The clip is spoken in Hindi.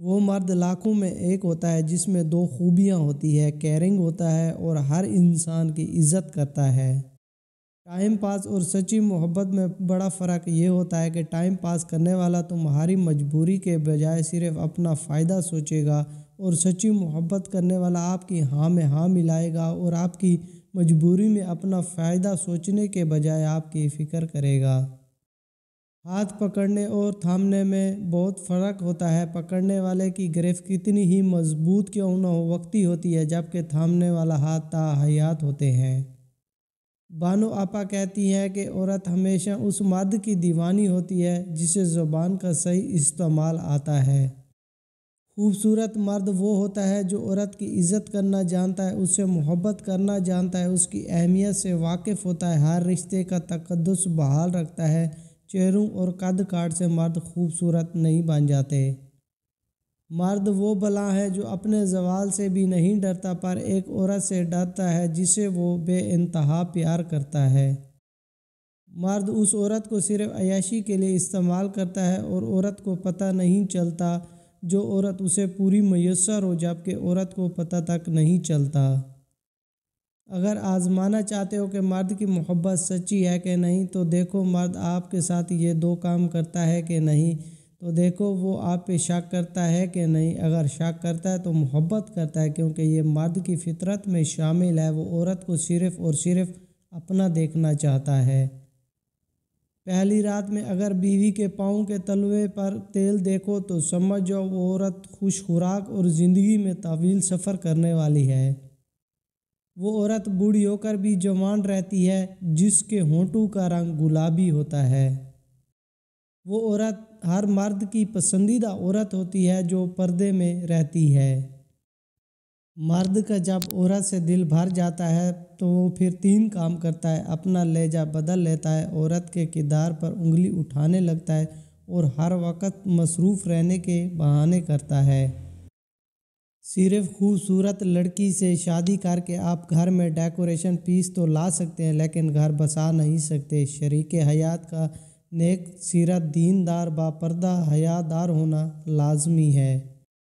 वो मर्द लाखों में एक होता है जिसमें दो खूबियाँ होती है केयरिंग होता है और हर इंसान की इज्जत करता है टाइम पास और सच्ची मोहब्बत में बड़ा फ़र्क ये होता है कि टाइम पास करने वाला तुम्हारी मजबूरी के बजाय सिर्फ अपना फ़ायदा सोचेगा और सच्ची मोहब्बत करने वाला आपकी हाँ में हाँ मिलाएगा और आपकी मजबूरी में अपना फ़ायदा सोचने के बजाय आपकी फ़िक्र करेगा हाथ पकड़ने और थामने में बहुत फ़र्क होता है पकड़ने वाले की ग्रेफ कितनी ही मज़बूत क्यों न हो वक्ती होती है जबकि थामने वाला हाथ ताहयात होते हैं बानो आपा कहती हैं कि औरत हमेशा उस मर्द की दीवानी होती है जिसे ज़ुबान का सही इस्तेमाल आता है खूबसूरत मर्द वो होता है जो औरत की इज़्ज़त करना जानता है उससे मोहब्बत करना जानता है उसकी अहमियत से वाकिफ़ होता है हर रिश्ते का तकदस बहाल रखता है चेहरों और कद काट से मर्द खूबसूरत नहीं बन जाते मर्द वो भला है जो अपने जवाल से भी नहीं डरता पर एक औरत से डरता है जिसे वो बे इंतहा प्यार करता है मर्द उस औरत को सिर्फ अयाशी के लिए इस्तेमाल करता है और औरत को पता नहीं चलता जो औरत उसे पूरी मैसर हो जबकि औरत को पता तक नहीं चलता अगर आजमाना चाहते हो कि मर्द की मोहब्बत सच्ची है कि नहीं तो देखो मर्द आपके साथ ये दो काम करता है कि नहीं तो देखो वो आप पे शक करता है कि नहीं अगर शक करता है तो मोहब्बत करता है क्योंकि ये मर्द की फितरत में शामिल है वो औरत को सिर्फ़ और सिर्फ अपना देखना चाहता है पहली रात में अगर बीवी के पाँव के तलवे पर तेल देखो तो समझ जाओ वो औरत खुश खुराक और ज़िंदगी में तवील सफ़र करने वाली है वो औरत बूढ़ी होकर भी जवान रहती है जिसके होंठों का रंग गुलाबी होता है वो औरत हर मर्द की पसंदीदा औरत होती है जो पर्दे में रहती है मर्द का जब औरत से दिल भर जाता है तो वो फिर तीन काम करता है अपना लहजा बदल लेता है औरत के किरदार पर उंगली उठाने लगता है और हर वक्त मसरूफ़ रहने के बहाने करता है सिर्फ खूबसूरत लड़की से शादी करके आप घर में डेकोरेशन पीस तो ला सकते हैं लेकिन घर बसा नहीं सकते शरीक हयात का नेक सीरत दीनदार बापर्दा हयादार होना लाजमी है